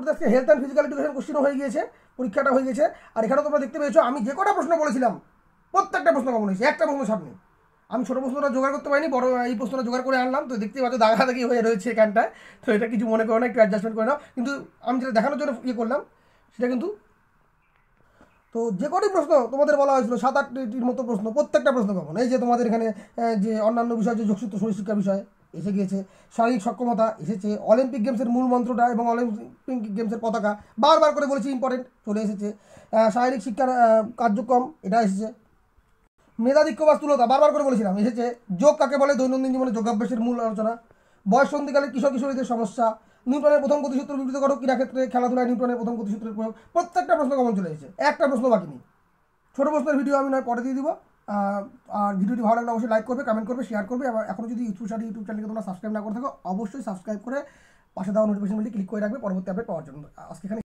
করতে আজকে health and physical education কোশ্চেনও হয়ে গিয়েছে পরীক্ষাটা হয়ে গেছে আর এখানে তোমরা দেখতে পেয়েছো আমি যে কটা প্রশ্ন বলেছিলাম প্রত্যেকটা প্রশ্ন কমন হয়েছে একটা প্রশ্ন সামনে আমি ছোটো প্রশ্নটা জোগাড় করতে পারিনি বড় এই প্রশ্নটা জোগাড় করে আনলাম তো দেখতে পাচ্ছ দাগাদাগি হয়ে রয়েছে এখানটায় তো এটা কিছু মনে করো না একটু অ্যাডজাস্টমেন্ট করে নাও কিন্তু আমি যেটা দেখানোর জন্য ইয়ে করলাম সেটা কিন্তু তো যে কটি প্রশ্ন তোমাদের বলা হয়েছিল সাত আটটির মতো প্রশ্ন প্রত্যেকটা প্রশ্ন কমন এই যে তোমাদের এখানে যে অন্যান্য বিষয় যে যোগসূত্র শরীর শিক্ষা বিষয় এসে গিয়েছে শারীরিক সক্ষমতা এসেছে অলিম্পিক গেমসের মূল মন্ত্রটা এবং অলিম্পিক গেমসের পতাকা বারবার করে বলেছি ইম্পর্টেন্ট চলে এসেছে শারীরিক শিক্ষার কার্যক্রম এটা এসেছে মেধাধিক্য বা স্থূলতা বারবার করে বলেছিলাম এসেছে যোগ কাকে বলে দৈনন্দিন জীবনে যোগাভ্যাসের মূল আলোচনা বয়স সন্ধিকালে কিশোর কিশোরীদের সমস্যা নিউটনের প্রথম গতিসূত্র বিবৃত করো কিনা ক্ষেত্রে খেলাধুলায় নিউটনের প্রথম গতিসূত্রের প্রয়োগ প্রত্যেকটা প্রশ্ন কেমন চলে এসেছে একটা প্রশ্ন বাকি নেই ছোটো প্রশ্নের ভিডিও আমি নয় পরে দিয়ে দিব আর ভিডিওটি ভালো লাগলে অবশ্যই লাইক করবে কমেন্ট করবে শেয়ার করবে এবং এখনও যদি ইউটিউব সাথে ইউটিউব চ্যানেলকে তোমরা সাবস্ক্রাইব না করে থাকো অবশ্যই সাবস্ক্রাইব করে পাশে দেওয়া নোটিফিকেশন ক্লিক করে রাখবে পরবর্তী আপডেট পাওয়ার জন্য আজকে